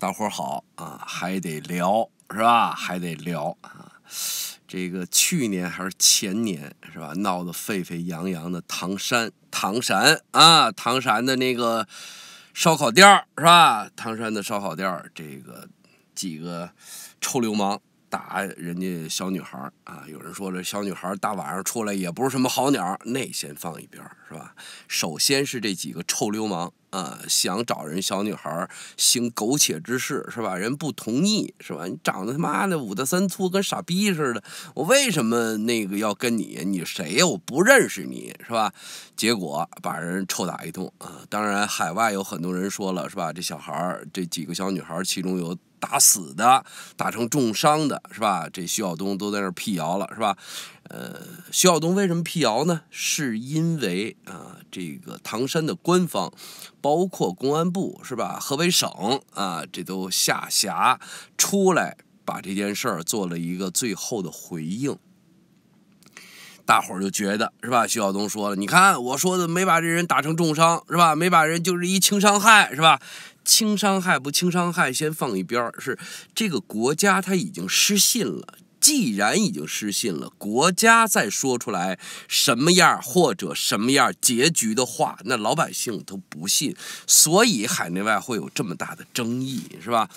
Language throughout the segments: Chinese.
大伙儿好啊，还得聊是吧？还得聊啊！这个去年还是前年是吧？闹得沸沸扬扬的唐山，唐山啊，唐山的那个烧烤店是吧？唐山的烧烤店这个几个臭流氓打人家小女孩啊！有人说这小女孩大晚上出来也不是什么好鸟那先放一边是吧？首先是这几个臭流氓。啊，想找人小女孩行苟且之事是吧？人不同意是吧？你长得他妈的五大三粗，跟傻逼似的，我为什么那个要跟你？你谁呀？我不认识你是吧？结果把人臭打一通啊！当然，海外有很多人说了是吧？这小孩儿这几个小女孩，其中有打死的，打成重伤的是吧？这徐晓东都在那辟谣了是吧？呃，徐晓东为什么辟谣呢？是因为啊，这个唐山的官方，包括公安部是吧？河北省啊，这都下辖出来，把这件事儿做了一个最后的回应。大伙儿就觉得是吧？徐晓东说了，你看我说的没把这人打成重伤是吧？没把人就是一轻伤害是吧？轻伤害不轻伤害先放一边儿，是这个国家他已经失信了。既然已经失信了，国家再说出来什么样或者什么样结局的话，那老百姓都不信，所以海内外会有这么大的争议，是吧？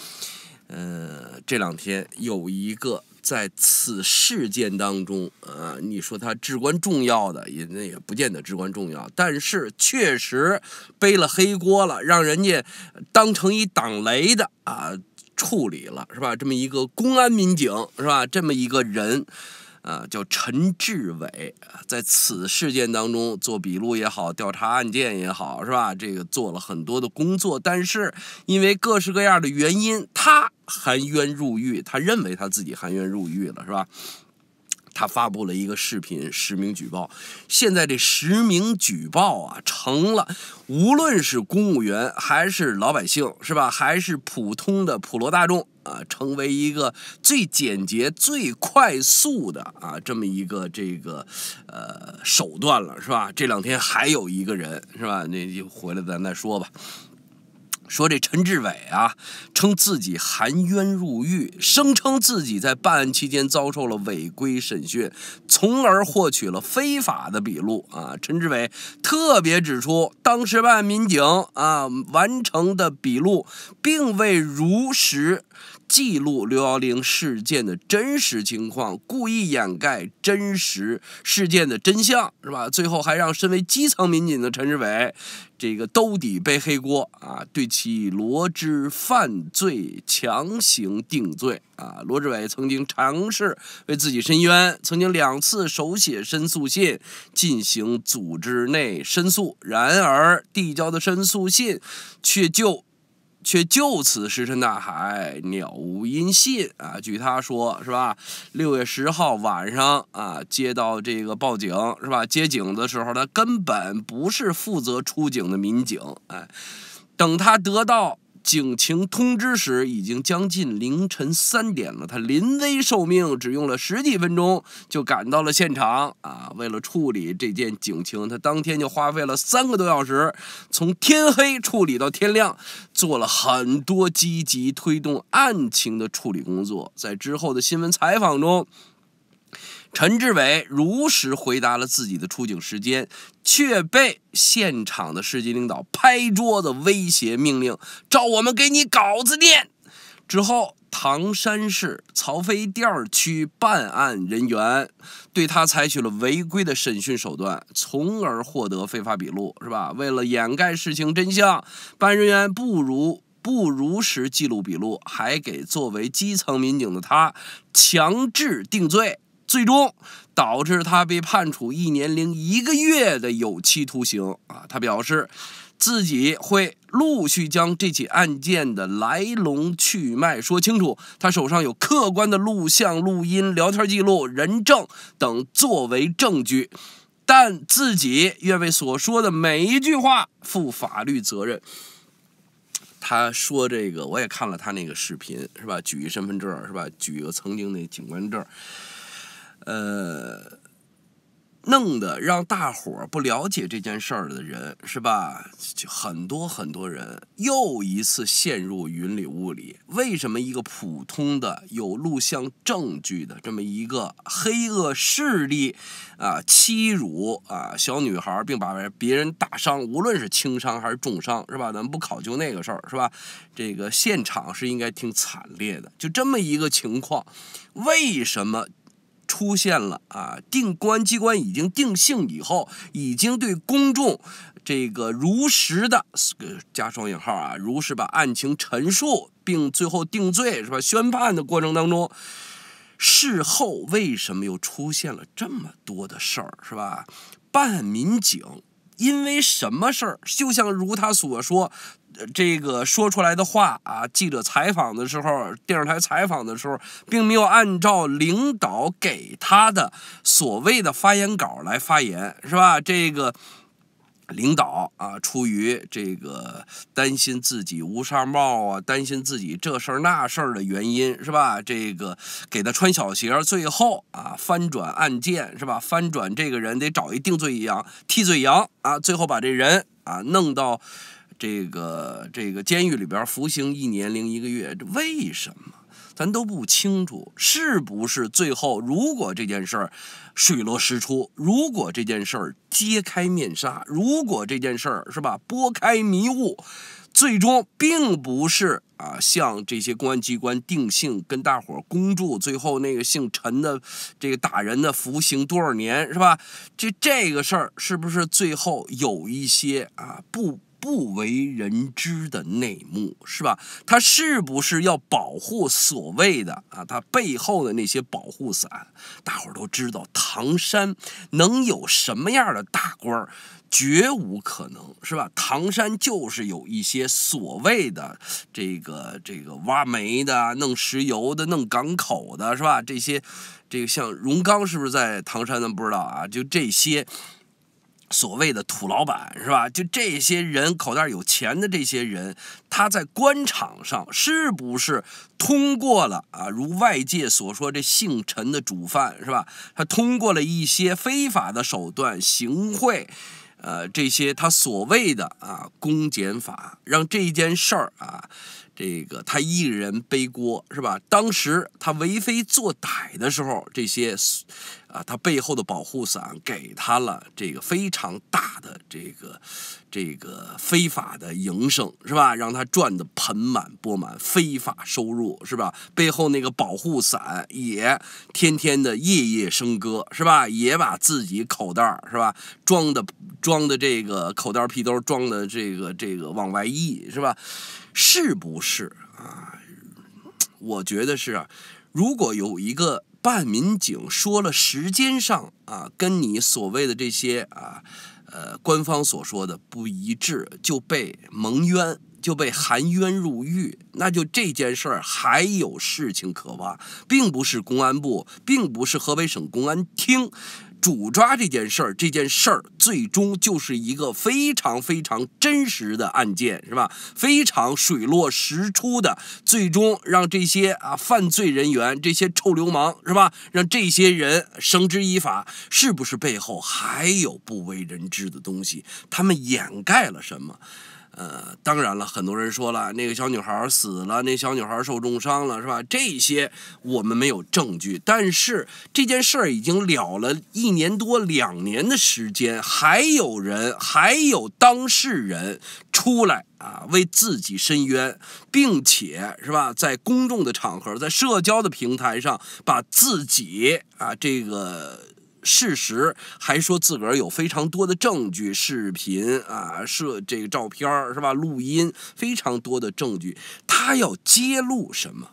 呃，这两天有一个在此事件当中，呃，你说他至关重要的，也那也不见得至关重要，但是确实背了黑锅了，让人家当成一挡雷的啊。处理了是吧？这么一个公安民警是吧？这么一个人，啊，叫陈志伟，在此事件当中做笔录也好，调查案件也好是吧？这个做了很多的工作，但是因为各式各样的原因，他含冤入狱，他认为他自己含冤入狱了是吧？他发布了一个视频实名举报，现在这实名举报啊，成了，无论是公务员还是老百姓，是吧？还是普通的普罗大众啊，成为一个最简洁、最快速的啊，这么一个这个呃手段了，是吧？这两天还有一个人，是吧？那就回来咱再说吧。说这陈志伟啊，称自己含冤入狱，声称自己在办案期间遭受了违规审讯，从而获取了非法的笔录啊。陈志伟特别指出，当时办案民警啊完成的笔录并未如实。记录六幺零事件的真实情况，故意掩盖真实事件的真相，是吧？最后还让身为基层民警的陈志伟，这个兜底背黑锅啊，对其罗织犯罪，强行定罪啊！罗志伟曾经尝试为自己申冤，曾经两次手写申诉信进行组织内申诉，然而递交的申诉信却就。却就此石沉大海，鸟无音信啊！据他说是吧？六月十号晚上啊，接到这个报警是吧？接警的时候，他根本不是负责出警的民警，哎，等他得到。警情通知时已经将近凌晨三点了，他临危受命，只用了十几分钟就赶到了现场啊！为了处理这件警情，他当天就花费了三个多小时，从天黑处理到天亮，做了很多积极推动案情的处理工作。在之后的新闻采访中。陈志伟如实回答了自己的出警时间，却被现场的市级领导拍桌子威胁命令，照我们给你稿子念。之后，唐山市曹妃甸区办案人员对他采取了违规的审讯手段，从而获得非法笔录，是吧？为了掩盖事情真相，办案人员不如不如实记录笔录，还给作为基层民警的他强制定罪。最终导致他被判处一年零一个月的有期徒刑啊！他表示自己会陆续将这起案件的来龙去脉说清楚。他手上有客观的录像、录音、聊天记录、人证等作为证据，但自己愿为所说的每一句话负法律责任。他说：“这个我也看了他那个视频，是吧？举一身份证，是吧？举个曾经那警官证。”呃，弄得让大伙儿不了解这件事儿的人是吧？就很多很多人又一次陷入云里雾里。为什么一个普通的有录像证据的这么一个黑恶势力，啊，欺辱啊小女孩，并把别人大伤，无论是轻伤还是重伤，是吧？咱们不考究那个事儿，是吧？这个现场是应该挺惨烈的，就这么一个情况，为什么？出现了啊！定公安机关已经定性以后，已经对公众这个如实的加双引号啊，如实把案情陈述，并最后定罪是吧？宣判的过程当中，事后为什么又出现了这么多的事儿是吧？办案民警。因为什么事儿？就像如他所说，这个说出来的话啊，记者采访的时候，电视台采访的时候，并没有按照领导给他的所谓的发言稿来发言，是吧？这个。领导啊，出于这个担心自己乌纱帽啊，担心自己这事儿那事儿的原因是吧？这个给他穿小鞋，最后啊翻转案件是吧？翻转这个人得找一定罪羊替罪羊啊，最后把这人啊弄到这个这个监狱里边服刑一年零一个月，为什么？咱都不清楚是不是最后，如果这件事儿水落石出，如果这件事儿揭开面纱，如果这件事儿是吧，拨开迷雾，最终并不是啊，向这些公安机关定性，跟大伙儿公注，最后那个姓陈的这个打人的服刑多少年是吧？这这个事儿是不是最后有一些啊不？不为人知的内幕是吧？他是不是要保护所谓的啊？他背后的那些保护伞，大伙都知道，唐山能有什么样的大官儿？绝无可能，是吧？唐山就是有一些所谓的这个这个挖煤的、弄石油的、弄港口的，是吧？这些，这个像荣刚是不是在唐山？咱不知道啊，就这些。所谓的土老板是吧？就这些人口袋有钱的这些人，他在官场上是不是通过了啊？如外界所说，这姓陈的主犯是吧？他通过了一些非法的手段，行贿，呃，这些他所谓的啊公检法，让这一件事儿啊，这个他一人背锅是吧？当时他为非作歹的时候，这些。啊，他背后的保护伞给他了这个非常大的这个这个非法的营生，是吧？让他赚的盆满钵满，非法收入，是吧？背后那个保护伞也天天的夜夜笙歌，是吧？也把自己口袋是吧？装的装的这个口袋皮兜装的这个这个往外溢，是吧？是不是啊？我觉得是啊。如果有一个。办民警说了，时间上啊，跟你所谓的这些啊，呃，官方所说的不一致，就被蒙冤，就被含冤入狱，那就这件事儿还有事情可挖，并不是公安部，并不是河北省公安厅。主抓这件事儿，这件事儿最终就是一个非常非常真实的案件，是吧？非常水落石出的，最终让这些啊犯罪人员、这些臭流氓，是吧？让这些人绳之以法，是不是背后还有不为人知的东西？他们掩盖了什么？呃，当然了，很多人说了，那个小女孩死了，那小女孩受重伤了，是吧？这些我们没有证据，但是这件事儿已经了了一年多两年的时间，还有人，还有当事人出来啊，为自己申冤，并且是吧，在公众的场合，在社交的平台上，把自己啊这个。事实还说自个儿有非常多的证据、视频啊，摄这个照片是吧？录音非常多的证据，他要揭露什么？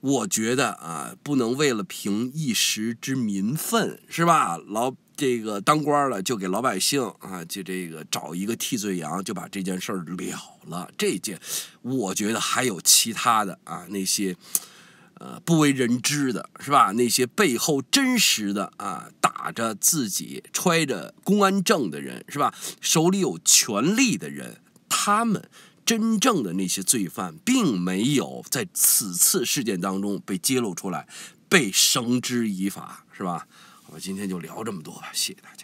我觉得啊，不能为了凭一时之民愤是吧？老这个当官了就给老百姓啊，就这个找一个替罪羊，就把这件事儿了了。这件我觉得还有其他的啊，那些。呃，不为人知的是吧？那些背后真实的啊，打着自己揣着公安证的人是吧？手里有权力的人，他们真正的那些罪犯，并没有在此次事件当中被揭露出来，被绳之以法是吧？我们今天就聊这么多吧，谢谢大家。